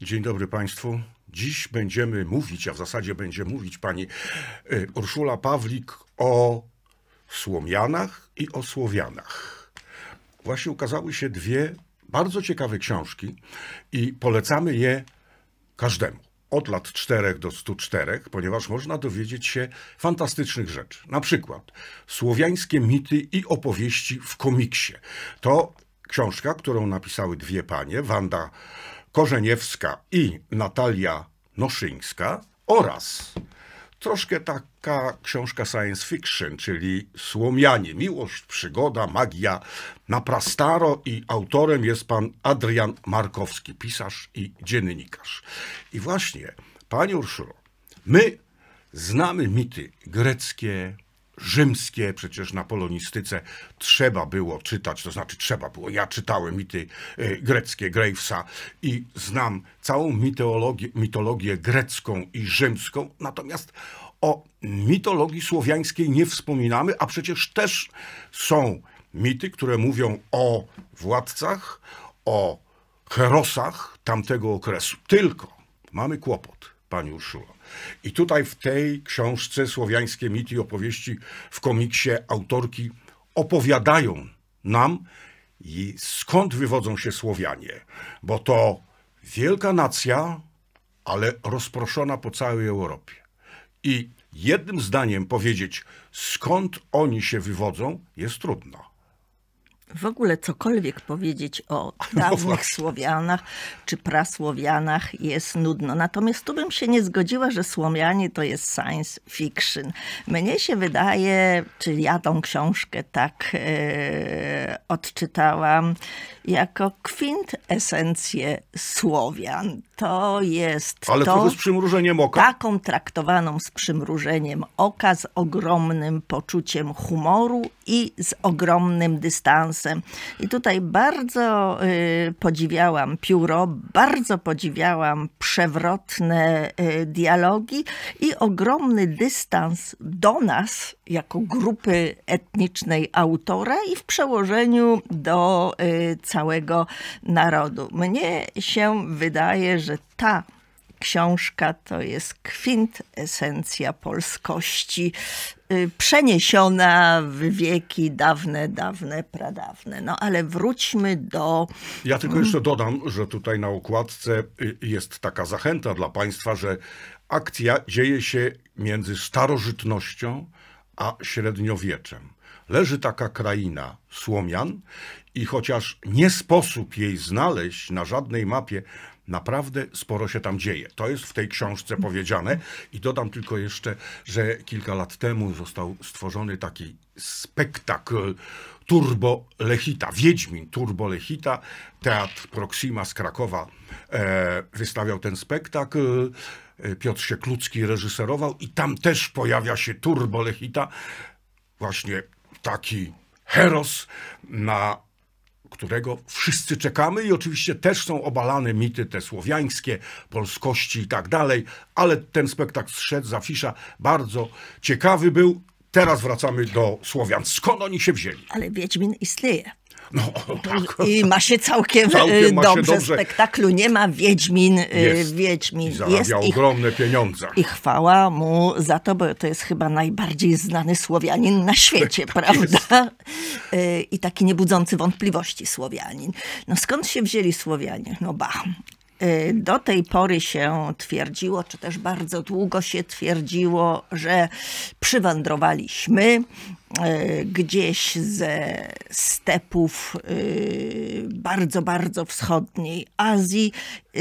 Dzień dobry Państwu. Dziś będziemy mówić, a w zasadzie będzie mówić pani e, Urszula Pawlik o Słomianach i o Słowianach. Właśnie ukazały się dwie bardzo ciekawe książki i polecamy je każdemu. Od lat 4 do 104, ponieważ można dowiedzieć się fantastycznych rzeczy. Na przykład słowiańskie mity i opowieści w komiksie. To książka, którą napisały dwie panie, Wanda Korzeniewska i Natalia Noszyńska oraz troszkę taka książka science fiction, czyli Słomianie, miłość, przygoda, magia na prastaro i autorem jest pan Adrian Markowski, pisarz i dziennikarz. I właśnie, pani Urszulo, my znamy mity greckie, rzymskie, przecież na polonistyce trzeba było czytać, to znaczy trzeba było, ja czytałem mity e, greckie Gravesa i znam całą mitologię, mitologię grecką i rzymską, natomiast o mitologii słowiańskiej nie wspominamy, a przecież też są mity, które mówią o władcach, o herosach tamtego okresu. Tylko mamy kłopot, pani Urszula. I tutaj w tej książce Słowiańskie mity i opowieści w komiksie autorki opowiadają nam, skąd wywodzą się Słowianie, bo to wielka nacja, ale rozproszona po całej Europie. I jednym zdaniem powiedzieć, skąd oni się wywodzą, jest trudno w ogóle cokolwiek powiedzieć o no dawnych Słowianach czy prasłowianach jest nudno. Natomiast tu bym się nie zgodziła, że Słomianie to jest science fiction. Mnie się wydaje, czyli ja tą książkę tak e, odczytałam, jako kwintesencję Słowian. To jest Ale to, z przymrużeniem oka? Taką traktowaną z przymrużeniem oka, z ogromnym poczuciem humoru i z ogromnym dystansem i tutaj bardzo y, podziwiałam pióro, bardzo podziwiałam przewrotne y, dialogi i ogromny dystans do nas jako grupy etnicznej autora i w przełożeniu do y, całego narodu. Mnie się wydaje, że ta książka to jest kwintesencja polskości y, przeniesiona w wieki dawne, dawne, pradawne. No ale wróćmy do... Ja tylko mm. jeszcze dodam, że tutaj na okładce y, jest taka zachęta dla Państwa, że akcja dzieje się między starożytnością a średniowieczem. Leży taka kraina Słomian i chociaż nie sposób jej znaleźć na żadnej mapie, Naprawdę sporo się tam dzieje. To jest w tej książce powiedziane. I dodam tylko jeszcze, że kilka lat temu został stworzony taki spektakl Turbo Lechita, Wiedźmin Turbo Lechita. Teatr Proxima z Krakowa e, wystawiał ten spektakl. E, Piotr Sieklucki reżyserował i tam też pojawia się Turbo Lechita. Właśnie taki heros na którego wszyscy czekamy i oczywiście też są obalane mity te słowiańskie, polskości i tak dalej, ale ten spektakl zszedł za fisza, bardzo ciekawy był. Teraz wracamy do Słowian. Skąd oni się wzięli? Ale Wiedźmin istnieje. No, tak. I ma się całkiem, y, całkiem ma dobrze. Się dobrze. Spektaklu nie ma, Wiedźmin y, jest. Wiedźmin. I jest ogromne ich, pieniądze. I chwała mu za to, bo to jest chyba najbardziej znany Słowianin na świecie, tak prawda? Jest. Y, I taki niebudzący wątpliwości Słowianin. No skąd się wzięli Słowianie? No ba, do tej pory się twierdziło, czy też bardzo długo się twierdziło, że przywędrowaliśmy E, gdzieś ze stepów e, bardzo, bardzo wschodniej Azji. E,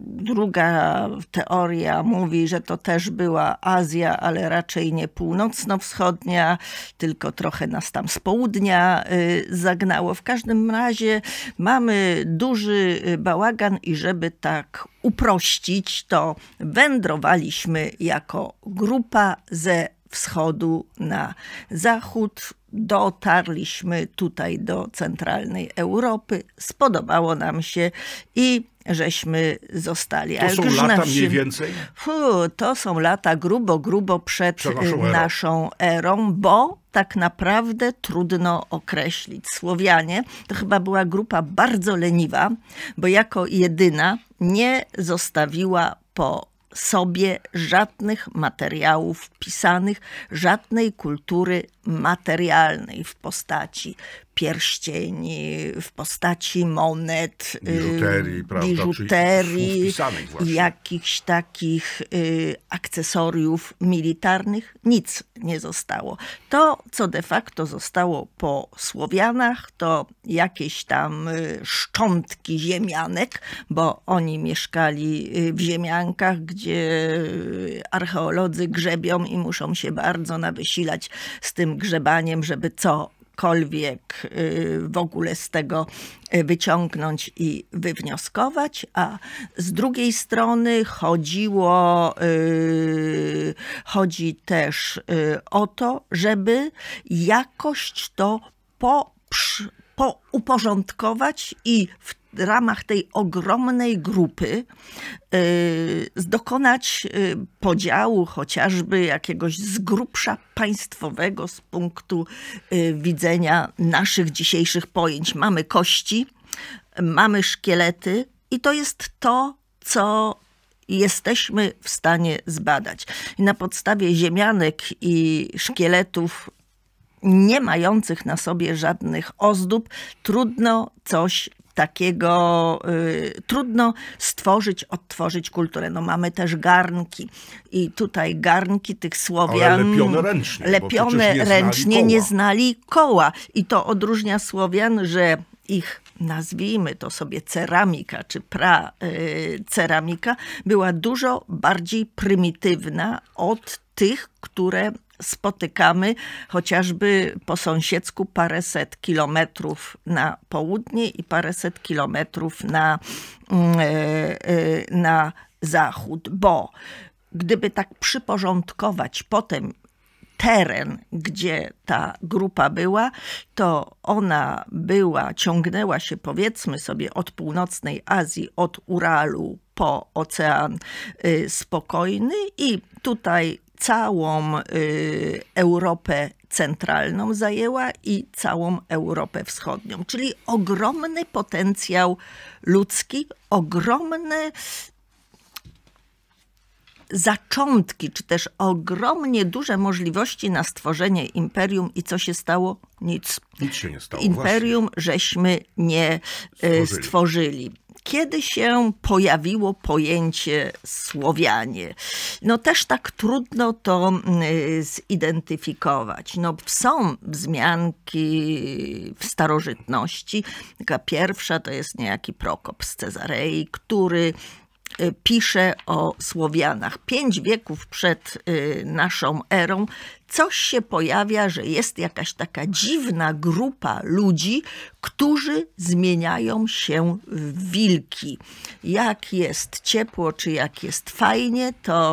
druga teoria mówi, że to też była Azja, ale raczej nie północno-wschodnia, tylko trochę nas tam z południa zagnało. W każdym razie mamy duży bałagan i żeby tak uprościć, to wędrowaliśmy jako grupa ze wschodu na zachód. Dotarliśmy tutaj do centralnej Europy. Spodobało nam się i żeśmy zostali. To są lata mniej więcej? Fuh, to są lata grubo, grubo przed, y, przed naszą, naszą erą. erą, bo tak naprawdę trudno określić. Słowianie to chyba była grupa bardzo leniwa, bo jako jedyna nie zostawiła po sobie żadnych materiałów pisanych, żadnej kultury materialnej w postaci pierścieni, w postaci monet, y, biżuterii, prawda, biżuterii jakichś takich y, akcesoriów militarnych. Nic nie zostało. To, co de facto zostało po Słowianach, to jakieś tam y, szczątki ziemianek, bo oni mieszkali w ziemiankach, gdzie archeolodzy grzebią i muszą się bardzo nawysilać z tym grzebaniem, żeby cokolwiek y, w ogóle z tego y, wyciągnąć i wywnioskować, a z drugiej strony chodziło, y, chodzi też o to, żeby jakoś to po, po uporządkować i w ramach tej ogromnej grupy y, dokonać y, podziału chociażby jakiegoś z grubsza państwowego z punktu y, widzenia naszych dzisiejszych pojęć. Mamy kości, mamy szkielety i to jest to, co jesteśmy w stanie zbadać. I na podstawie ziemianek i szkieletów nie mających na sobie żadnych ozdób, trudno coś takiego y, trudno stworzyć, odtworzyć kulturę. No mamy też garnki i tutaj garnki tych Słowian... Ale lepione ręcznie. Lepione nie ręcznie, znali nie znali koła. I to odróżnia Słowian, że ich nazwijmy to sobie ceramika czy pra y, ceramika była dużo bardziej prymitywna od tych, które spotykamy chociażby po sąsiedzku paręset kilometrów na południe i paręset kilometrów na, mm, e, e, na zachód, bo gdyby tak przyporządkować potem teren, gdzie ta grupa była, to ona była, ciągnęła się powiedzmy sobie od północnej Azji, od Uralu po Ocean y, Spokojny i tutaj całą y, Europę centralną zajęła i całą Europę wschodnią. Czyli ogromny potencjał ludzki, ogromne zaczątki, czy też ogromnie duże możliwości na stworzenie imperium i co się stało? Nic. Nic się nie stało. Imperium właśnie. żeśmy nie y, stworzyli. stworzyli kiedy się pojawiło pojęcie Słowianie. No też tak trudno to mm, zidentyfikować. No są wzmianki w starożytności. Taka pierwsza to jest niejaki Prokop z Cezarei, który y, pisze o Słowianach. Pięć wieków przed y, naszą erą coś się pojawia, że jest jakaś taka dziwna grupa ludzi, którzy zmieniają się w wilki. Jak jest ciepło, czy jak jest fajnie, to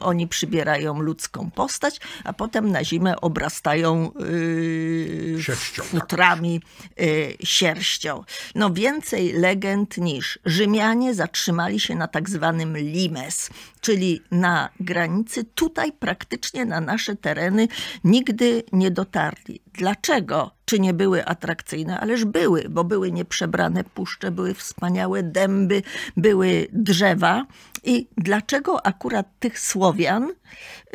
oni przybierają ludzką postać, a potem na zimę obrastają yy, sierścią. futrami yy, sierścią. No więcej legend niż Rzymianie zatrzymali się na tak zwanym Limes, czyli na granicy, tutaj praktycznie na nasze tereny tereny nigdy nie dotarli. Dlaczego? Czy nie były atrakcyjne? Ależ były, bo były nieprzebrane puszcze, były wspaniałe dęby, były drzewa. I dlaczego akurat tych Słowian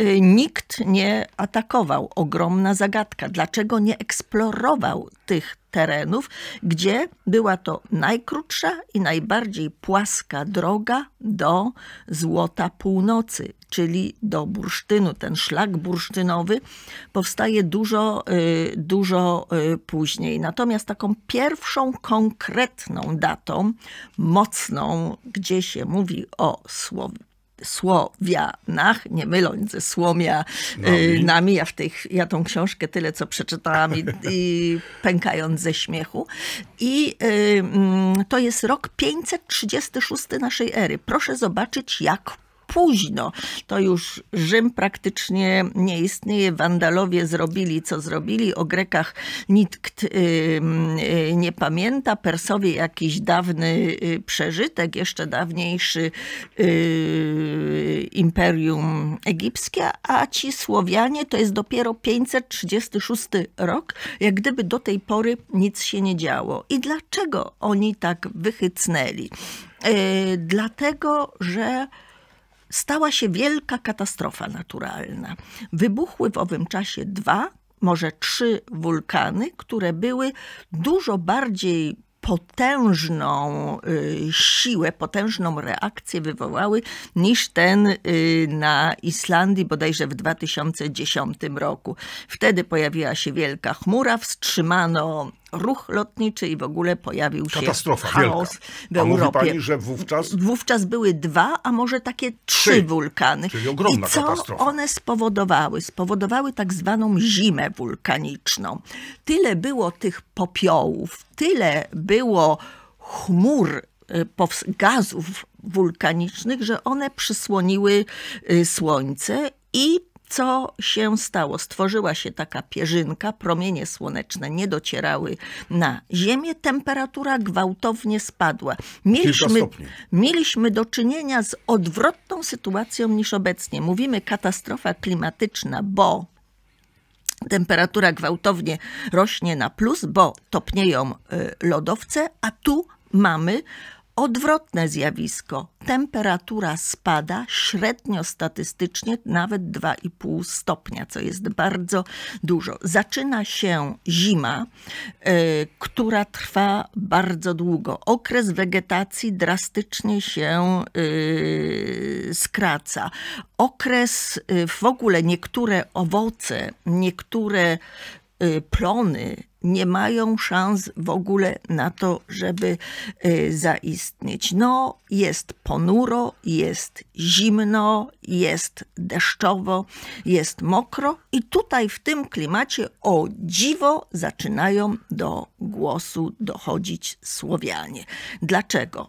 y, nikt nie atakował? Ogromna zagadka. Dlaczego nie eksplorował tych terenów, gdzie była to najkrótsza i najbardziej płaska droga do Złota Północy, czyli do bursztynu. Ten szlak bursztynowy powstaje dużo, y, dużo y, później. Natomiast taką pierwszą konkretną datą, mocną, gdzie się mówi o słowie, Słowianach, nie myląc ze Słomia y, nami. nami. Ja, w tej, ja tą książkę tyle co przeczytałam i, i pękając ze śmiechu. I y, mm, to jest rok 536 naszej ery. Proszę zobaczyć, jak późno. To już Rzym praktycznie nie istnieje. Wandalowie zrobili, co zrobili. O Grekach nikt y, y, nie pamięta. Persowie jakiś dawny y, przeżytek, jeszcze dawniejszy Imperium Egipskie, a ci Słowianie to jest dopiero 536 rok, jak gdyby do tej pory nic się nie działo. I dlaczego oni tak wychycnęli? Yy, dlatego, że stała się wielka katastrofa naturalna. Wybuchły w owym czasie dwa, może trzy wulkany, które były dużo bardziej potężną y, siłę, potężną reakcję wywołały niż ten y, na Islandii bodajże w 2010 roku. Wtedy pojawiła się wielka chmura, wstrzymano ruch lotniczy i w ogóle pojawił się Katastrofa chaos wielka. w a Europie. Mówi pani, że wówczas... Wówczas były dwa, a może takie trzy, trzy wulkany. Czyli ogromna I co katastrofa. one spowodowały? Spowodowały tak zwaną zimę wulkaniczną. Tyle było tych popiołów, tyle było chmur e, gazów wulkanicznych, że one przysłoniły e, słońce i co się stało? Stworzyła się taka pierzynka, promienie słoneczne nie docierały na Ziemię, temperatura gwałtownie spadła. Mieliśmy, mieliśmy do czynienia z odwrotną sytuacją niż obecnie. Mówimy katastrofa klimatyczna, bo temperatura gwałtownie rośnie na plus, bo topnieją y, lodowce, a tu mamy odwrotne zjawisko. Temperatura spada średnio statystycznie nawet 2,5 stopnia, co jest bardzo dużo. Zaczyna się zima, y, która trwa bardzo długo. Okres wegetacji drastycznie się y, skraca. Okres, y, w ogóle niektóre owoce, niektóre plony nie mają szans w ogóle na to, żeby y, zaistnieć. No, jest ponuro, jest zimno, jest deszczowo, jest mokro i tutaj w tym klimacie o dziwo zaczynają do głosu dochodzić Słowianie. Dlaczego?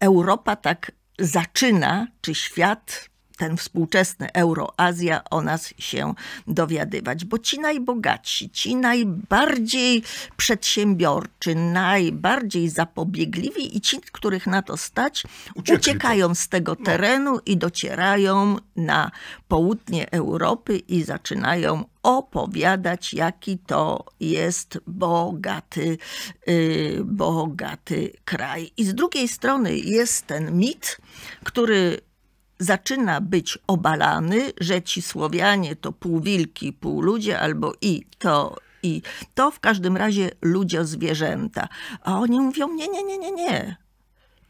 Europa tak zaczyna, czy świat ten współczesny Euroazja o nas się dowiadywać, bo ci najbogatsi, ci najbardziej przedsiębiorczy, najbardziej zapobiegliwi i ci, których na to stać, Uciekli uciekają to. z tego no. terenu i docierają na południe Europy i zaczynają opowiadać, jaki to jest bogaty, yy, bogaty kraj. I z drugiej strony jest ten mit, który zaczyna być obalany, że ci Słowianie to pół wilki, pół ludzie, albo i to i to w każdym razie ludzie zwierzęta. A oni mówią: nie, nie, nie, nie, nie.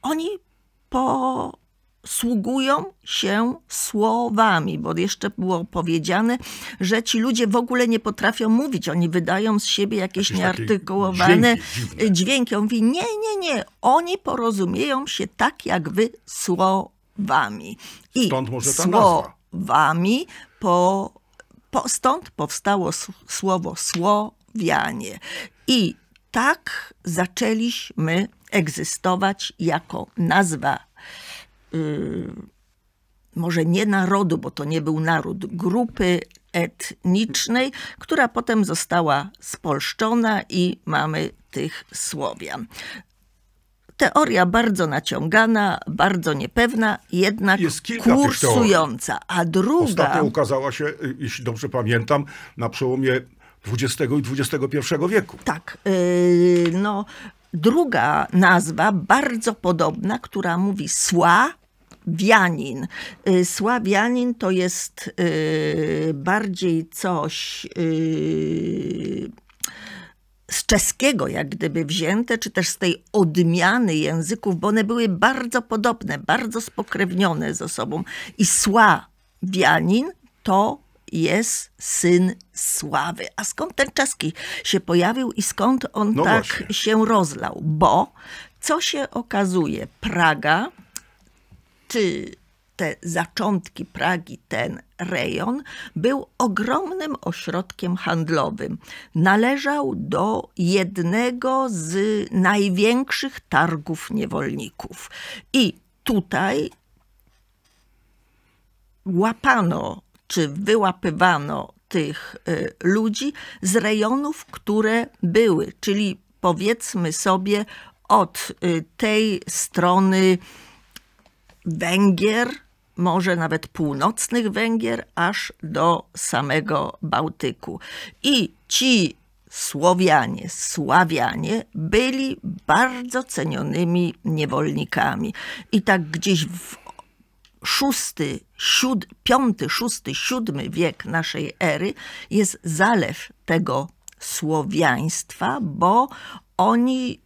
Oni posługują się słowami, bo jeszcze było powiedziane, że ci ludzie w ogóle nie potrafią mówić. Oni wydają z siebie jakieś Takie nieartykułowane dźwięki. dźwięki. On mówi: nie, nie, nie. Oni porozumieją się tak, jak wy słowami wami. I Stąd może ta słowami po, po, stąd powstało słowo Słowianie. I tak zaczęliśmy egzystować jako nazwa. Yy, może nie narodu, bo to nie był naród, grupy etnicznej, która potem została spolszczona i mamy tych Słowian teoria bardzo naciągana, bardzo niepewna, jednak kursująca. A druga... Ostatnio ukazała się, y, jeśli dobrze pamiętam, na przełomie XX i XXI wieku. Tak. Yy, no, druga nazwa, bardzo podobna, która mówi sła, Sławianin. Y, Sławianin to jest y, bardziej coś z czeskiego jak gdyby wzięte, czy też z tej odmiany języków, bo one były bardzo podobne, bardzo spokrewnione ze sobą. I sławianin to jest syn sławy. A skąd ten czeski się pojawił i skąd on no tak właśnie. się rozlał? Bo co się okazuje? Praga, ty te zaczątki Pragi, ten rejon, był ogromnym ośrodkiem handlowym. Należał do jednego z największych targów niewolników. I tutaj łapano czy wyłapywano tych y, ludzi z rejonów, które były, czyli powiedzmy sobie od y, tej strony Węgier, może nawet północnych Węgier, aż do samego Bałtyku. I ci Słowianie, Sławianie byli bardzo cenionymi niewolnikami. I tak gdzieś w szósty, siód, piąty, szósty, siódmy wiek naszej ery jest zalew tego słowiaństwa, bo oni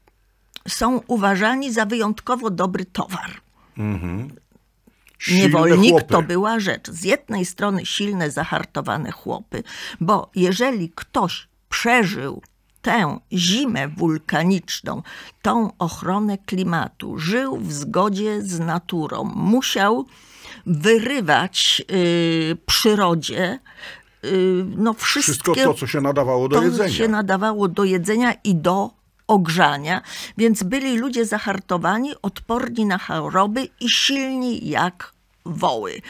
są uważani za wyjątkowo dobry towar. Mhm. Niewolnik to była rzecz. Z jednej strony silne, zahartowane chłopy, bo jeżeli ktoś przeżył tę zimę wulkaniczną, tą ochronę klimatu, żył w zgodzie z naturą, musiał wyrywać yy, przyrodzie y, no wszystkie, wszystko to, co się nadawało do to, jedzenia. się nadawało do jedzenia i do ogrzania, więc byli ludzie zahartowani, odporni na choroby i silni jak woły.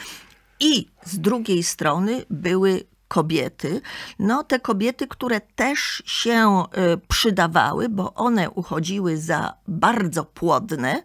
I z drugiej strony były kobiety. No, te kobiety, które też się y, przydawały, bo one uchodziły za bardzo płodne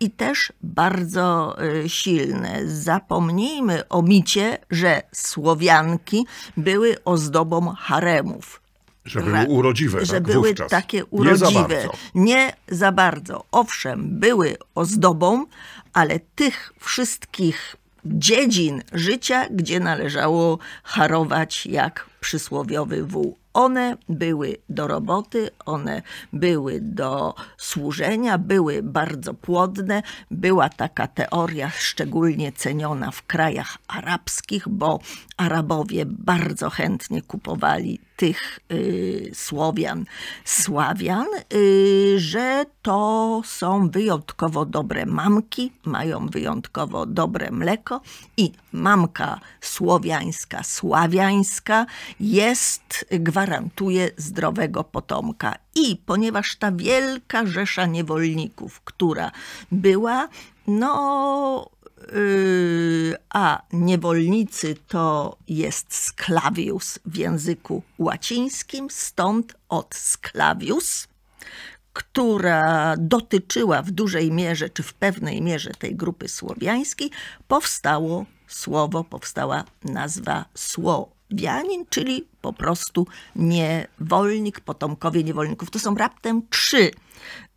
i też bardzo y, silne. Zapomnijmy o micie, że Słowianki były ozdobą haremów że były urodziwe. Tak, że tak, były wówczas. takie urodziwe. Nie za, bardzo. nie za bardzo. Owszem, były ozdobą, ale tych wszystkich dziedzin życia, gdzie należało harować jak przysłowiowy wół. One były do roboty, one były do służenia, były bardzo płodne. Była taka teoria szczególnie ceniona w krajach arabskich, bo Arabowie bardzo chętnie kupowali tych y, Słowian, Sławian, y, że to są wyjątkowo dobre mamki, mają wyjątkowo dobre mleko i mamka słowiańska, sławiańska jest, gwarantuje zdrowego potomka. I ponieważ ta wielka rzesza niewolników, która była, no Yy, a niewolnicy to jest sklawius w języku łacińskim, stąd od sklawius, która dotyczyła w dużej mierze czy w pewnej mierze tej grupy słowiańskiej, powstało słowo, powstała nazwa Słowianin, czyli po prostu niewolnik, potomkowie niewolników. To są raptem trzy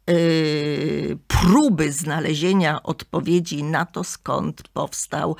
Y, próby znalezienia odpowiedzi na to, skąd powstał,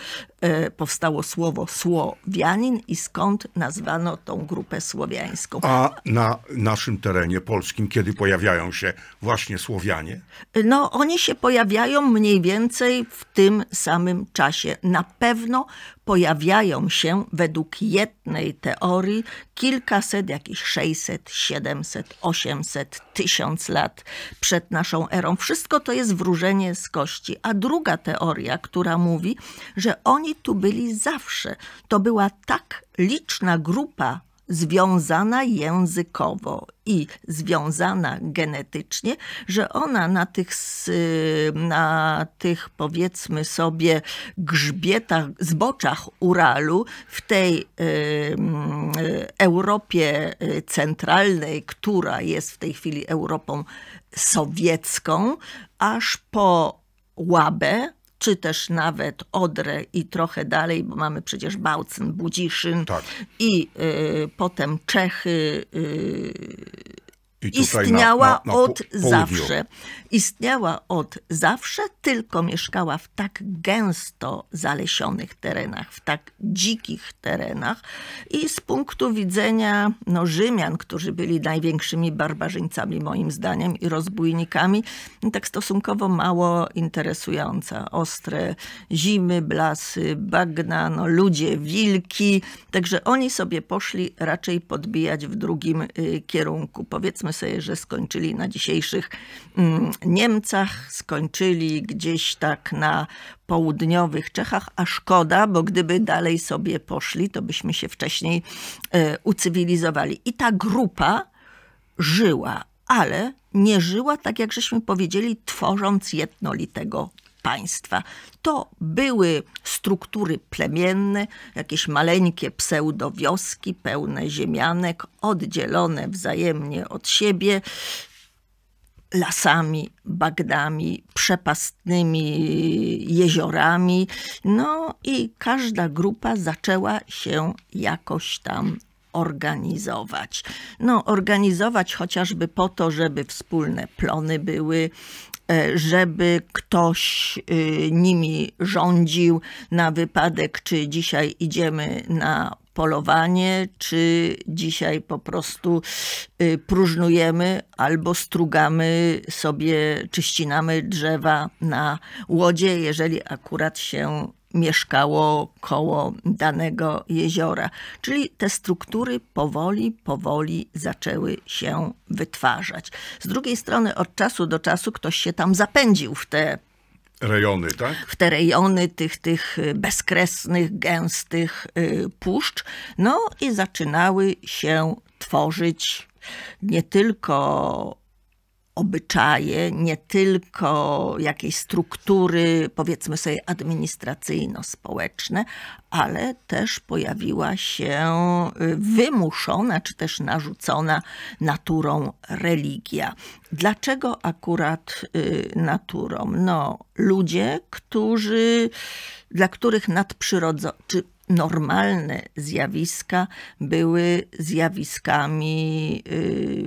y, powstało słowo Słowianin i skąd nazwano tą grupę słowiańską. A na naszym terenie polskim, kiedy pojawiają się właśnie Słowianie? Y, no, oni się pojawiają mniej więcej w tym samym czasie. Na pewno pojawiają się według jednej teorii kilkaset, jakieś 600, 700, 800, 1000 lat przed naszą erą. Wszystko to jest wróżenie z kości. A druga teoria, która mówi, że oni tu byli zawsze, to była tak liczna grupa związana językowo i związana genetycznie, że ona na tych, na tych powiedzmy sobie grzbietach, zboczach Uralu w tej Europie e, centralnej, która jest w tej chwili Europą sowiecką, aż po Łabę, czy też nawet Odrę i trochę dalej, bo mamy przecież Bałcyn, Budziszyn tak. i y, potem Czechy, y, istniała na, na, na od południu. zawsze. Istniała od zawsze, tylko mieszkała w tak gęsto zalesionych terenach, w tak dzikich terenach. I z punktu widzenia no, Rzymian, którzy byli największymi barbarzyńcami, moim zdaniem, i rozbójnikami, no, tak stosunkowo mało interesująca. Ostre zimy, blasy, bagna, no, ludzie, wilki. Także oni sobie poszli raczej podbijać w drugim y, kierunku. Powiedzmy sobie, że skończyli na dzisiejszych mm, Niemcach, skończyli gdzieś tak na południowych Czechach, a szkoda, bo gdyby dalej sobie poszli, to byśmy się wcześniej e, ucywilizowali. I ta grupa żyła, ale nie żyła, tak jak żeśmy powiedzieli, tworząc jednolitego państwa. To były struktury plemienne, jakieś maleńkie pseudowioski pełne ziemianek, oddzielone wzajemnie od siebie lasami, bagnami, przepastnymi jeziorami. No i każda grupa zaczęła się jakoś tam organizować. No, organizować chociażby po to, żeby wspólne plony były, E, żeby ktoś y, nimi rządził na wypadek, czy dzisiaj idziemy na polowanie, czy dzisiaj po prostu y, próżnujemy albo strugamy sobie, czy ścinamy drzewa na łodzie, jeżeli akurat się mieszkało koło danego jeziora. Czyli te struktury powoli, powoli zaczęły się wytwarzać. Z drugiej strony od czasu do czasu ktoś się tam zapędził w te rejony, tak? W te rejony tych, tych bezkresnych, gęstych y, puszcz. No i zaczynały się tworzyć nie tylko obyczaje, nie tylko jakieś struktury, powiedzmy sobie, administracyjno-społeczne, ale też pojawiła się y, wymuszona czy też narzucona naturą religia. Dlaczego akurat y, naturą? No, ludzie, którzy, dla których nadprzyrodzone, czy normalne zjawiska były zjawiskami y,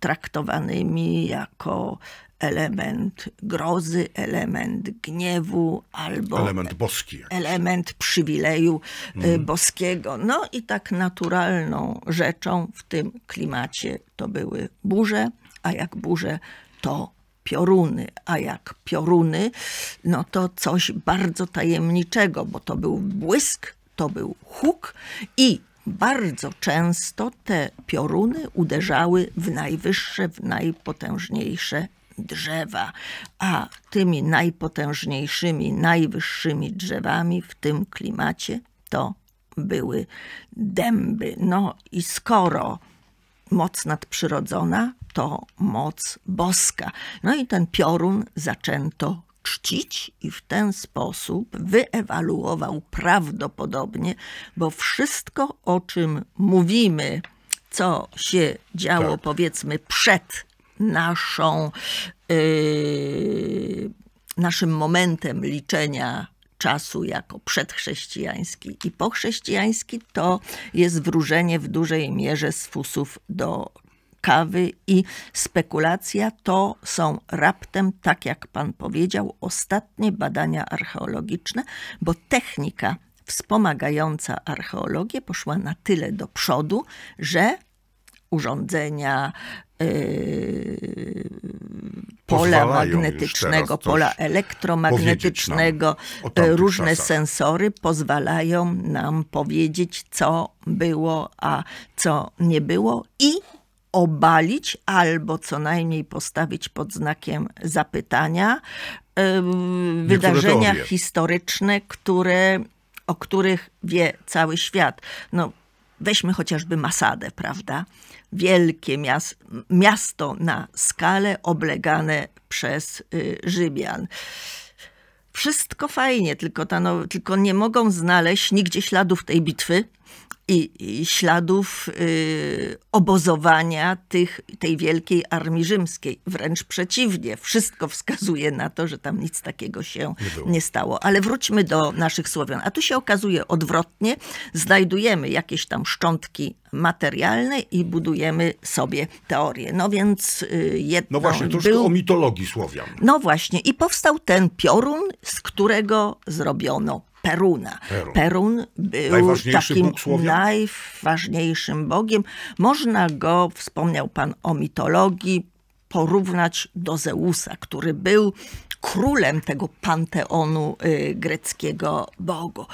traktowanymi jako element grozy, element gniewu albo element boski. Jakiś. Element przywileju y, mhm. boskiego. No i tak naturalną rzeczą w tym klimacie to były burze, a jak burze to pioruny, a jak pioruny, no to coś bardzo tajemniczego, bo to był błysk to był huk i bardzo często te pioruny uderzały w najwyższe, w najpotężniejsze drzewa, a tymi najpotężniejszymi, najwyższymi drzewami w tym klimacie to były dęby. No i skoro moc nadprzyrodzona, to moc boska. No i ten piorun zaczęto czcić i w ten sposób wyewaluował prawdopodobnie, bo wszystko, o czym mówimy, co się działo, tak. powiedzmy, przed naszą, yy, naszym momentem liczenia czasu jako przedchrześcijański i pochrześcijański, to jest wróżenie w dużej mierze z fusów do kawy i spekulacja to są raptem, tak jak pan powiedział, ostatnie badania archeologiczne, bo technika wspomagająca archeologię poszła na tyle do przodu, że urządzenia, yy, pola magnetycznego, pola elektromagnetycznego, e, różne czasach. sensory pozwalają nam powiedzieć, co było, a co nie było i obalić albo co najmniej postawić pod znakiem zapytania e, wydarzenia historyczne, które, o których wie cały świat. No, weźmy chociażby Masadę, prawda? Wielkie miasto na skalę oblegane przez y, Rzymian. Wszystko fajnie, tylko, ta, no, tylko nie mogą znaleźć nigdzie śladów tej bitwy i, śladów y, obozowania tych, tej wielkiej armii rzymskiej. Wręcz przeciwnie, wszystko wskazuje na to, że tam nic takiego się nie, nie stało. Ale wróćmy do naszych Słowian. A tu się okazuje odwrotnie, znajdujemy jakieś tam szczątki materialne i budujemy sobie teorię. No więc y, jedno... No właśnie, troszkę był... o mitologii Słowian. No właśnie. I powstał ten piorun, z którego zrobiono Peruna. Perun, Perun był takim najważniejszym bogiem. Można go, wspomniał pan o mitologii, porównać do Zeusa, który był królem tego panteonu y, greckiego bogu,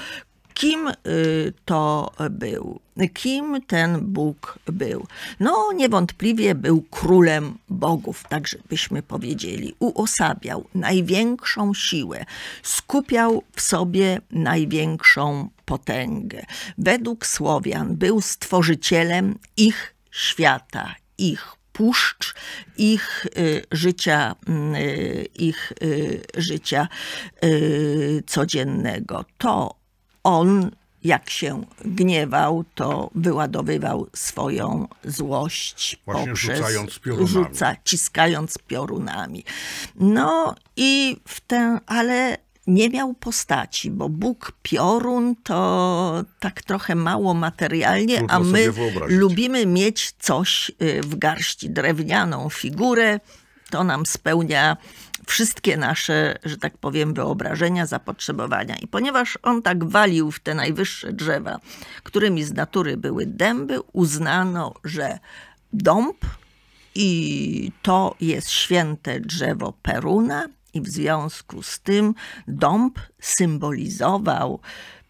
kim y, to był? Kim ten Bóg był? No, niewątpliwie był królem bogów, tak byśmy powiedzieli. Uosabiał największą siłę, skupiał w sobie największą potęgę. Według Słowian był stworzycielem ich świata, ich puszcz ich y, życia, mm, y, ich y, życia y, codziennego. To on jak się gniewał, to wyładowywał swoją złość Właśnie poprzez rzucając piorunami. Rzuca, ciskając piorunami. No i w ten, ale nie miał postaci, bo Bóg piorun to tak trochę mało materialnie, Trudno a my lubimy mieć coś y, w garści, drewnianą figurę, to nam spełnia wszystkie nasze, że tak powiem, wyobrażenia, zapotrzebowania. I ponieważ on tak walił w te najwyższe drzewa, którymi z natury były dęby, uznano, że dąb i to jest święte drzewo Peruna, i w związku z tym dąb symbolizował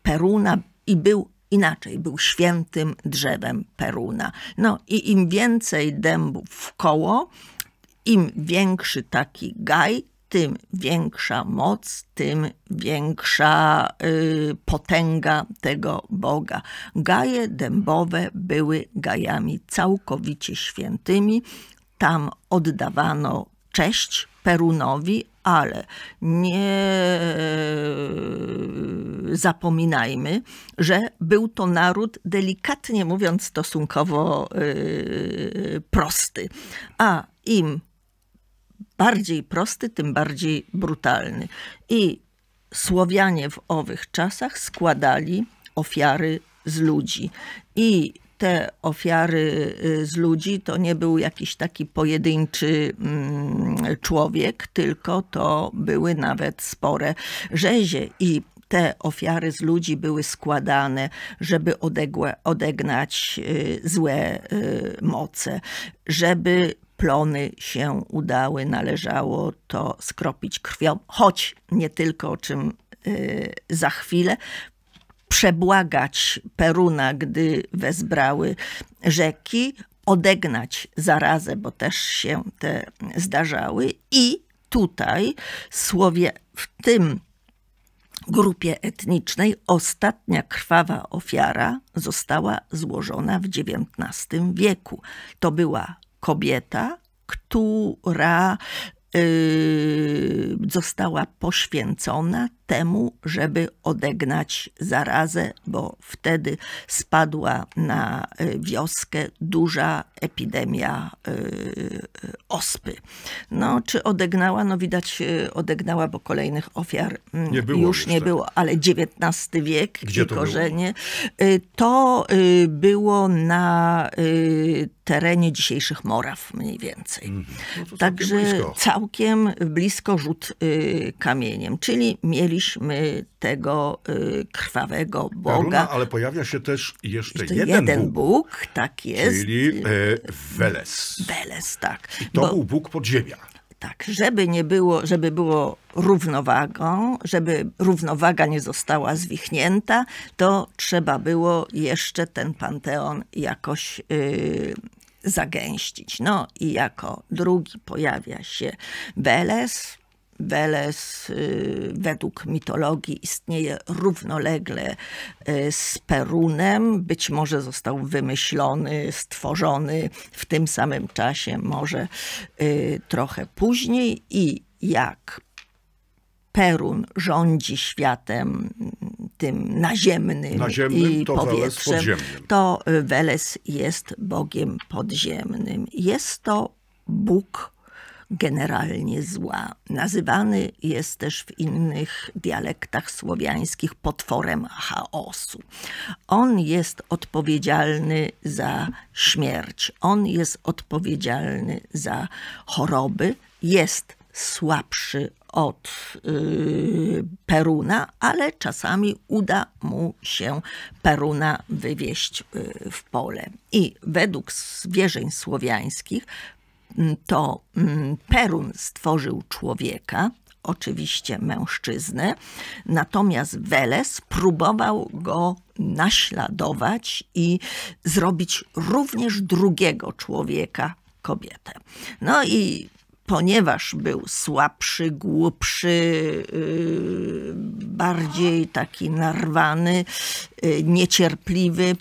Peruna i był inaczej, był świętym drzewem Peruna. No i im więcej dębów w koło, im większy taki gaj, tym większa moc, tym większa y, potęga tego Boga. Gaje dębowe były gajami całkowicie świętymi. Tam oddawano cześć Perunowi, ale nie y, zapominajmy, że był to naród delikatnie mówiąc stosunkowo y, prosty, a im bardziej prosty, tym bardziej brutalny. I Słowianie w owych czasach składali ofiary z ludzi. I te ofiary y, z ludzi to nie był jakiś taki pojedynczy mm, człowiek, tylko to były nawet spore rzezie. I te ofiary z ludzi były składane, żeby odegła, odegnać y, złe y, moce, żeby plony się udały, należało to skropić krwią, choć nie tylko o czym y, za chwilę, przebłagać Peruna, gdy wezbrały rzeki, odegnać zarazę, bo też się te zdarzały. I tutaj Słowie, w tym grupie etnicznej, ostatnia krwawa ofiara została złożona w XIX wieku. To była kobieta, która y, została poświęcona temu, żeby odegnać zarazę, bo wtedy spadła na y, wioskę duża epidemia y, y, ospy. No, czy odegnała? No widać odegnała, bo kolejnych ofiar mm, nie już nie tak. było, ale XIX wiek Gdzie i to korzenie. Było? To było na terenie dzisiejszych Moraw mniej więcej. Mhm. No całkiem Także blisko. całkiem blisko rzut kamieniem, czyli mieli tego y, krwawego Boga. Karuna, ale pojawia się też jeszcze jeden jeden, jeden Bóg, Bóg. tak jest. Czyli y, Weles. Weles, tak. I to Bo... był Bóg podziemia tak, żeby nie było, żeby było równowagą, żeby równowaga nie została zwichnięta, to trzeba było jeszcze ten panteon jakoś yy, zagęścić. No i jako drugi pojawia się Beles, Weles y, według mitologii istnieje równolegle y, z Perunem. Być może został wymyślony, stworzony w tym samym czasie, może y, trochę później. I jak Perun rządzi światem mm, tym naziemnym, naziemnym i to powietrzem, to Weles jest bogiem podziemnym. Jest to Bóg generalnie zła. Nazywany jest też w innych dialektach słowiańskich potworem chaosu. On jest odpowiedzialny za śmierć, on jest odpowiedzialny za choroby, jest słabszy od y, Peruna, ale czasami uda mu się Peruna wywieźć y, w pole. I według zwierzeń słowiańskich Mm, to mm, Perun stworzył człowieka, oczywiście mężczyznę, natomiast Weles próbował go naśladować i zrobić również drugiego człowieka kobietę. No i ponieważ był słabszy, głupszy, yy, bardziej taki narwany, yy, niecierpliwy,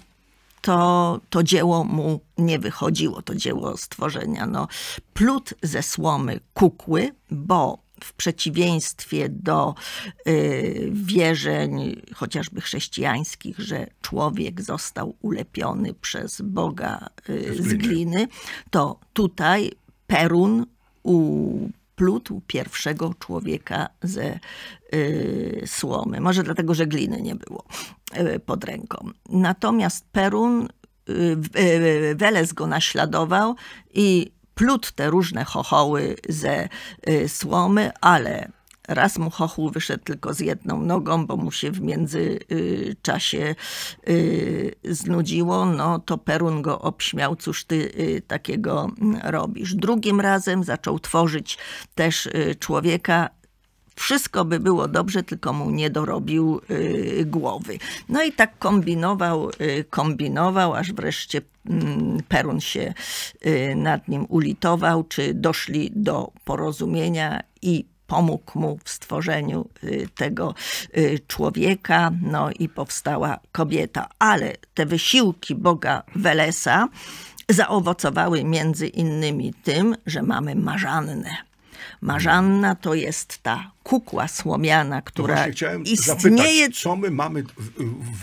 to, to dzieło mu nie wychodziło, to dzieło stworzenia. No, plut ze słomy kukły, bo w przeciwieństwie do y, wierzeń chociażby chrześcijańskich, że człowiek został ulepiony przez Boga y, z gliny, to tutaj Perun u plutł pierwszego człowieka ze y, słomy. Może dlatego, że gliny nie było y, pod ręką. Natomiast Perun, y, y Weles go naśladował i plód te różne chochoły ze y, słomy, ale Raz mu chochł wyszedł tylko z jedną nogą, bo mu się w międzyczasie y, y, znudziło. No to Perun go obśmiał, cóż ty y, takiego robisz. Drugim razem zaczął tworzyć też człowieka wszystko by było dobrze, tylko mu nie dorobił głowy. No i tak kombinował, kombinował, aż wreszcie mm, Perun się nad nim ulitował, czy doszli do porozumienia i pomógł mu w stworzeniu y, tego y, człowieka, no i powstała kobieta. Ale te wysiłki Boga Welesa zaowocowały między innymi tym, że mamy marzannę. Marzanna to jest ta kukła słomiana, która istnieje. Zapytać, co my mamy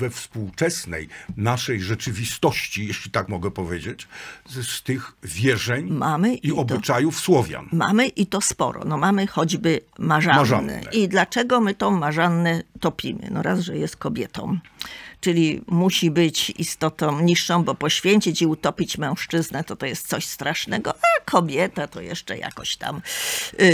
we współczesnej naszej rzeczywistości, jeśli tak mogę powiedzieć, z, z tych wierzeń mamy i, i obyczajów to, Słowian. Mamy i to sporo. No mamy choćby marzannę. marzannę. I dlaczego my tą marzannę topimy? No raz, że jest kobietą czyli musi być istotą niższą, bo poświęcić i utopić mężczyznę to to jest coś strasznego, a kobieta to jeszcze jakoś tam yy,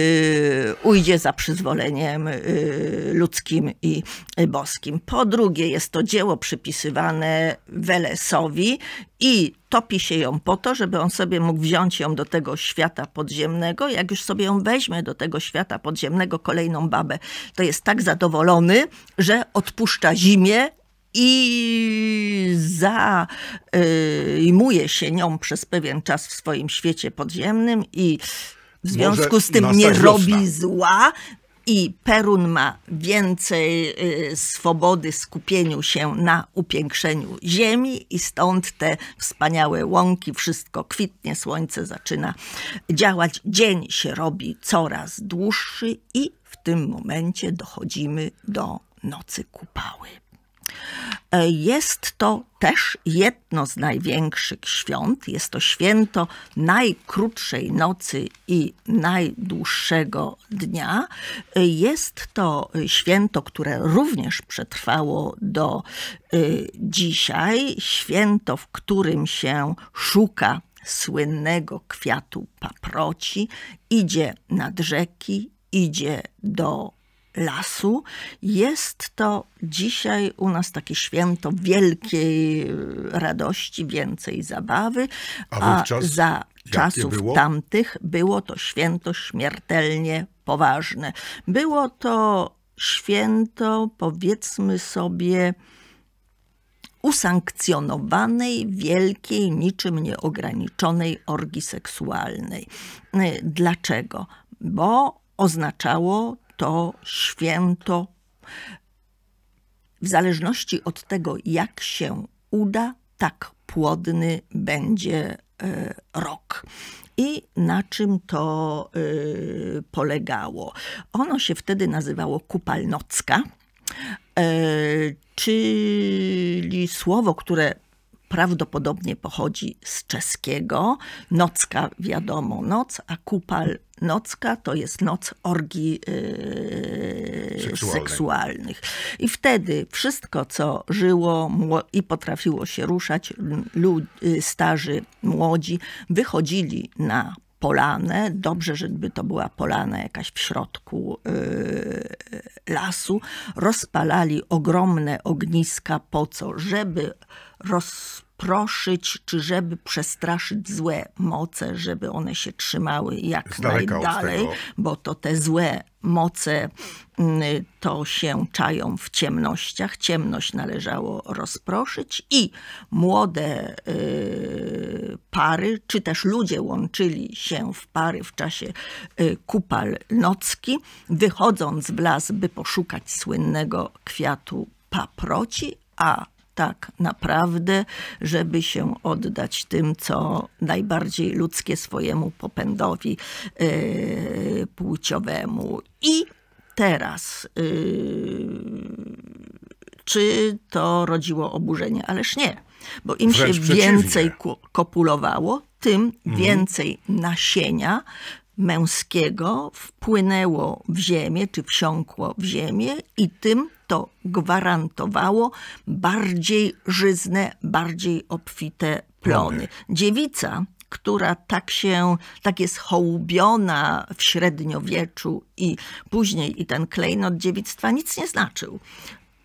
ujdzie za przyzwoleniem yy, ludzkim i boskim. Po drugie jest to dzieło przypisywane Welesowi i topi się ją po to, żeby on sobie mógł wziąć ją do tego świata podziemnego. Jak już sobie ją weźmie do tego świata podziemnego kolejną babę, to jest tak zadowolony, że odpuszcza zimie i zajmuje się nią przez pewien czas w swoim świecie podziemnym i w związku Może z tym nie robi zła, i Perun ma więcej y, swobody skupieniu się na upiększeniu ziemi i stąd te wspaniałe łąki, wszystko kwitnie, słońce zaczyna działać, dzień się robi coraz dłuższy i w tym momencie dochodzimy do nocy kupały. E, jest to też jedno z największych świąt. Jest to święto najkrótszej nocy i najdłuższego dnia. E, jest to święto, które również przetrwało do e, dzisiaj. Święto, w którym się szuka słynnego kwiatu paproci, idzie nad rzeki, idzie do lasu. Jest to dzisiaj u nas takie święto wielkiej radości, więcej zabawy. A, a za czasów było? tamtych było to święto śmiertelnie poważne. Było to święto, powiedzmy sobie, usankcjonowanej, wielkiej, niczym nieograniczonej orgi seksualnej. Dlaczego? Bo oznaczało to święto, w zależności od tego, jak się uda, tak płodny będzie e, rok. I na czym to e, polegało? Ono się wtedy nazywało kupalnocka, e, czyli słowo, które prawdopodobnie pochodzi z czeskiego. Nocka, wiadomo, noc, a kupal nocka to jest noc orgii yy, seksualnych. I wtedy wszystko, co żyło i potrafiło się ruszać, yy, starzy, młodzi, wychodzili na polanę. Dobrze, żeby to była polana jakaś w środku yy, lasu. Rozpalali ogromne ogniska po co? Żeby rozproszyć, czy żeby przestraszyć złe moce, żeby one się trzymały jak najdalej, bo to te złe moce mm, to się czają w ciemnościach. Ciemność należało rozproszyć i młode y, pary, czy też ludzie łączyli się w pary w czasie y, kupal nocki, wychodząc w las, by poszukać słynnego kwiatu paproci, a tak naprawdę, żeby się oddać tym, co najbardziej ludzkie swojemu popędowi yy, płciowemu. I teraz. Yy, czy to rodziło oburzenie? Ależ nie, bo im Wręcz się więcej kopulowało, tym mhm. więcej nasienia męskiego wpłynęło w ziemię, czy wsiąkło w ziemię i tym to gwarantowało bardziej żyzne, bardziej obfite plony. Dziewica która tak się, tak jest hołubiona w średniowieczu i później i ten klejnot dziewictwa nic nie znaczył.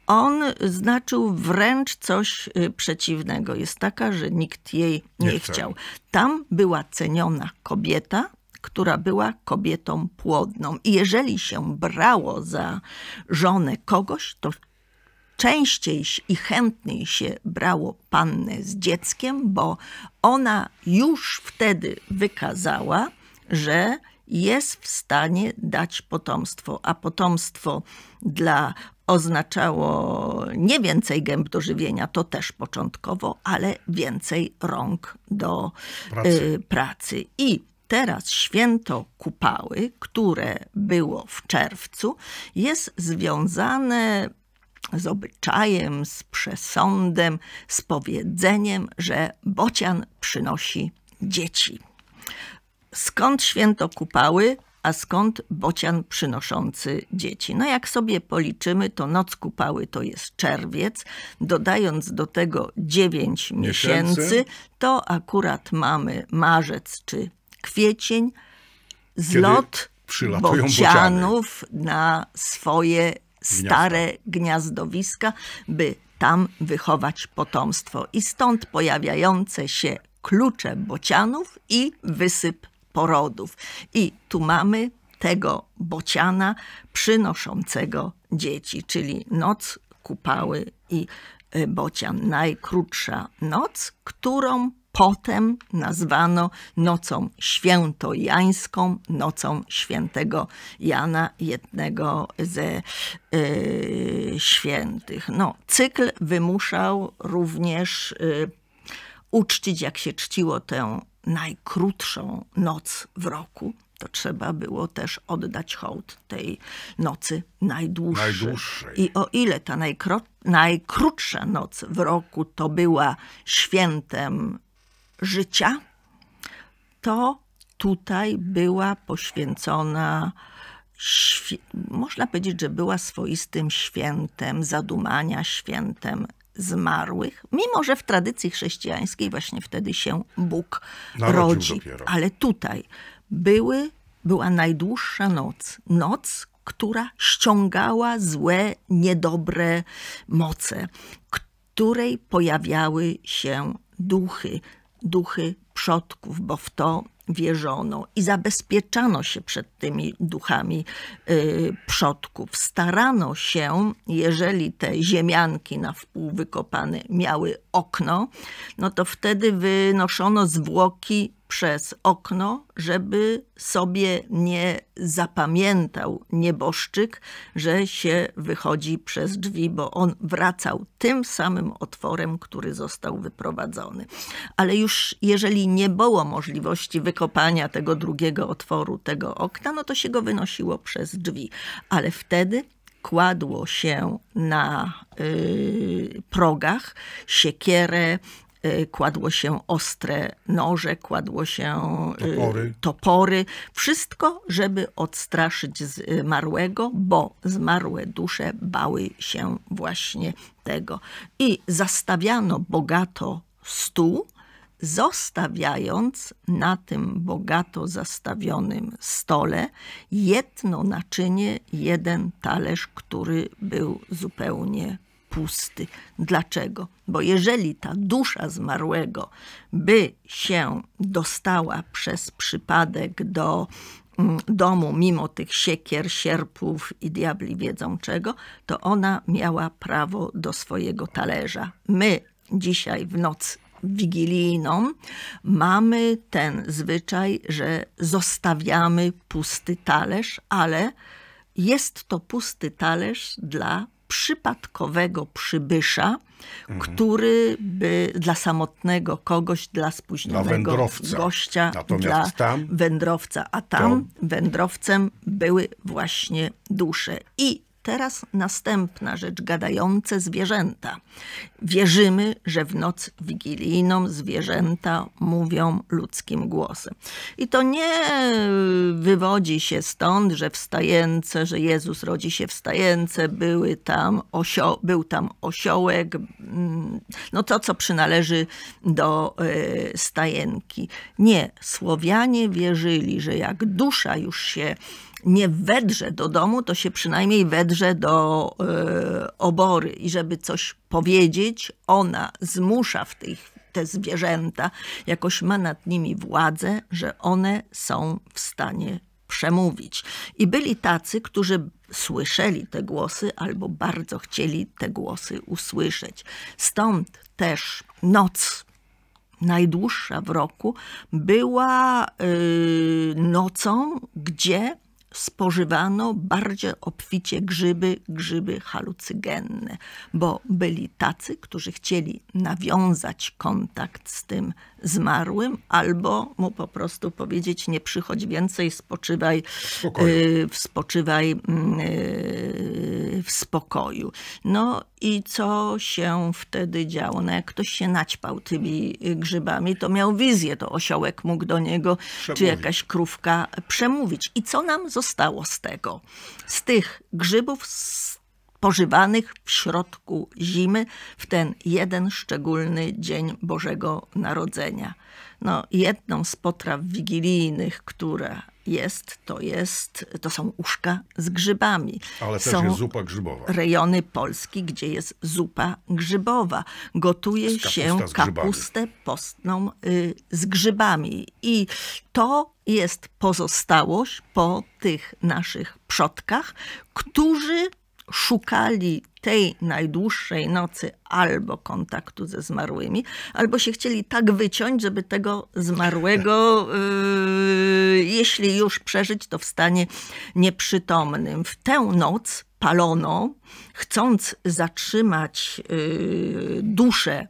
On znaczył wręcz coś y, przeciwnego. Jest taka, że nikt jej nie, nie chciał. Tam była ceniona kobieta, która była kobietą płodną. I jeżeli się brało za żonę kogoś, to częściej i chętniej się brało pannę z dzieckiem, bo ona już wtedy wykazała, że jest w stanie dać potomstwo, a potomstwo dla oznaczało nie więcej gęb do żywienia, to też początkowo, ale więcej rąk do pracy. Y, pracy. I teraz święto kupały, które było w czerwcu, jest związane z obyczajem, z przesądem, z powiedzeniem, że bocian przynosi dzieci. Skąd święto kupały? a skąd bocian przynoszący dzieci. No jak sobie policzymy, to noc kupały to jest czerwiec, dodając do tego 9 miesięcy, miesięcy to akurat mamy marzec czy kwiecień, zlot bocianów na swoje stare Gniazda. gniazdowiska, by tam wychować potomstwo. I stąd pojawiające się klucze bocianów i wysyp porodów. I tu mamy tego bociana przynoszącego dzieci, czyli noc kupały i e, bocian. Najkrótsza noc, którą Potem nazwano nocą świętojańską, nocą świętego Jana, jednego ze e, świętych. No, cykl wymuszał również y, uczcić, jak się czciło tę najkrótszą noc w roku to trzeba było też oddać hołd tej nocy najdłuższej. najdłuższej. I o ile ta najkrótsza noc w roku to była świętem życia, to tutaj była poświęcona, można powiedzieć, że była swoistym świętem zadumania, świętem zmarłych, mimo że w tradycji chrześcijańskiej właśnie wtedy się Bóg Narodził rodzi. Dopiero. Ale tutaj były, była najdłuższa noc, noc, która ściągała złe, niedobre moce, której pojawiały się duchy, duchy przodków, bo w to wierzono i zabezpieczano się przed tymi duchami y, przodków. Starano się, jeżeli te ziemianki na wpół wykopane miały okno, no to wtedy wynoszono zwłoki przez okno, żeby sobie nie zapamiętał nieboszczyk, że się wychodzi przez drzwi, bo on wracał tym samym otworem, który został wyprowadzony. Ale już jeżeli nie było możliwości wykopania tego drugiego otworu, tego okna, no to się go wynosiło przez drzwi. Ale wtedy kładło się na y, progach siekierę, Y, kładło się ostre noże, kładło się y, topory. topory. Wszystko, żeby odstraszyć zmarłego, y, bo zmarłe dusze bały się właśnie tego. I zastawiano bogato stół, zostawiając na tym bogato zastawionym stole jedno naczynie, jeden talerz, który był zupełnie pusty. Dlaczego? Bo jeżeli ta dusza zmarłego by się dostała przez przypadek do mm, domu, mimo tych siekier, sierpów i diabli wiedzą czego, to ona miała prawo do swojego talerza. My dzisiaj w noc wigilijną mamy ten zwyczaj, że zostawiamy pusty talerz, ale jest to pusty talerz dla przypadkowego przybysza, mhm. który by dla samotnego kogoś, dla spóźnionego dla gościa, Natomiast dla wędrowca. A tam to... wędrowcem były właśnie dusze. I Teraz następna rzecz, gadające zwierzęta. Wierzymy, że w noc wigilijną zwierzęta mówią ludzkim głosem. I to nie y, wywodzi się stąd, że wstające, że Jezus rodzi się w były tam osio, był tam osiołek, mm, no to, co przynależy do y, Stajenki. Nie, Słowianie wierzyli, że jak dusza już się nie wedrze do domu, to się przynajmniej wedrze do y, obory i żeby coś powiedzieć, ona zmusza w tej te zwierzęta, jakoś ma nad nimi władzę, że one są w stanie przemówić. I byli tacy, którzy słyszeli te głosy albo bardzo chcieli te głosy usłyszeć. Stąd też noc najdłuższa w roku była yy, nocą, gdzie spożywano bardziej obficie grzyby, grzyby halucygenne, bo byli tacy, którzy chcieli nawiązać kontakt z tym zmarłym, albo mu po prostu powiedzieć nie przychodź więcej, spoczywaj, y, spoczywaj y, w spokoju. No i co się wtedy działo? No jak ktoś się naćpał tymi grzybami, to miał wizję, to osiołek mógł do niego, przemówić. czy jakaś krówka przemówić. I co nam zostało z tego? Z tych grzybów, z spożywanych w środku zimy w ten jeden szczególny dzień Bożego Narodzenia. No, jedną z potraw wigilijnych, która jest, to, jest, to są uszka z grzybami. Ale też są jest zupa grzybowa. rejony Polski, gdzie jest zupa grzybowa. Gotuje się kapustę postną y, z grzybami. I to jest pozostałość po tych naszych przodkach, którzy szukali tej najdłuższej nocy albo kontaktu ze zmarłymi, albo się chcieli tak wyciąć, żeby tego zmarłego, yy, jeśli już przeżyć, to w stanie nieprzytomnym. W tę noc palono, chcąc zatrzymać yy, duszę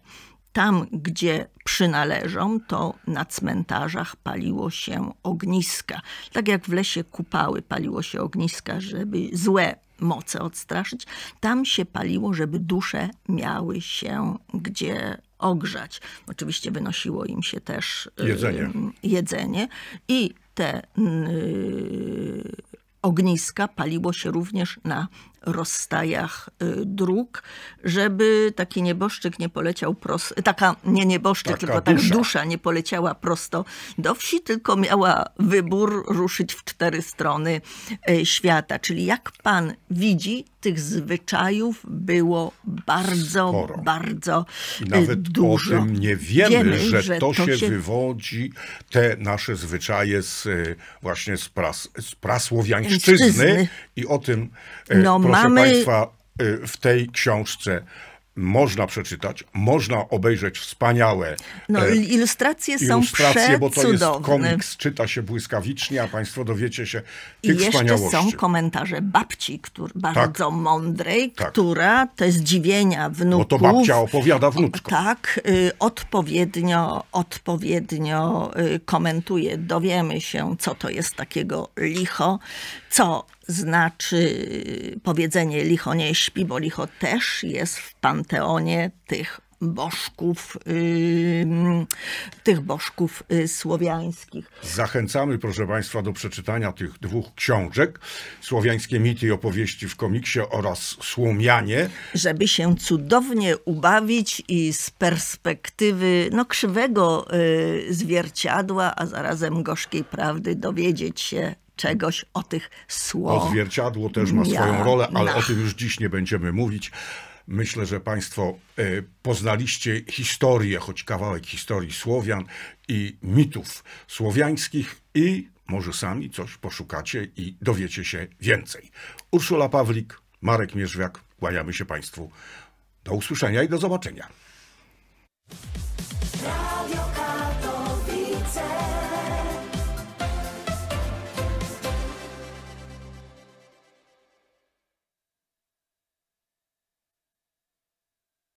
tam, gdzie przynależą, to na cmentarzach paliło się ogniska. Tak jak w lesie kupały paliło się ogniska, żeby złe moce odstraszyć, tam się paliło, żeby dusze miały się gdzie ogrzać. Oczywiście wynosiło im się też y, jedzenie. jedzenie. I te y, ogniska paliło się również na rozstajach y, dróg, żeby taki nieboszczyk nie poleciał prosto, taka nie nieboszczyk, taka tylko tak dusza. tak dusza nie poleciała prosto do wsi, tylko miała wybór ruszyć w cztery strony y, świata. Czyli jak pan widzi, tych zwyczajów było bardzo, Sporo. bardzo I y, Nawet dużo. o tym nie wiemy, wiemy że, że, to, to się, się, wywodzi, te nasze zwyczaje z, y, właśnie z, pras, z prasłowiańszczyzny Mężczyzny. i o tym, y, no, proszę mamy... Państwa, w tej książce można przeczytać, można obejrzeć wspaniałe. No, e, ilustracje, są ilustracje, bo to jest komiks, czyta się błyskawicznie, a Państwo dowiecie się tych I jeszcze są komentarze babci, który, tak. bardzo tak. mądrej, tak. która te zdziwienia wnuków... Bo to babcia opowiada wnuczkom. Tak, y, odpowiednio, odpowiednio y, komentuje. Dowiemy się, co to jest takiego licho, co znaczy powiedzenie licho nie śpi, bo licho też jest w panteonie tych bożków, tych bożków y, słowiańskich. Zachęcamy, proszę Państwa, do przeczytania tych dwóch książek, Słowiańskie mity i opowieści w komiksie oraz Słomianie. Żeby się cudownie ubawić i z perspektywy no, krzywego y, zwierciadła, a zarazem gorzkiej prawdy dowiedzieć się czegoś o tych słowach. Odzwierciadło też ma swoją rolę, ale o tym już dziś nie będziemy mówić. Myślę, że Państwo e, poznaliście historię, choć kawałek historii Słowian i mitów słowiańskich i może sami coś poszukacie i dowiecie się więcej. Urszula Pawlik, Marek Mierzwiak, kłaniamy się Państwu. Do usłyszenia i do zobaczenia.